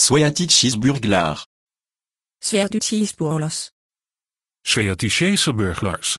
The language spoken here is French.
Sveatisches burglar. Sveatisches Burglars. Sveatisches Burglars.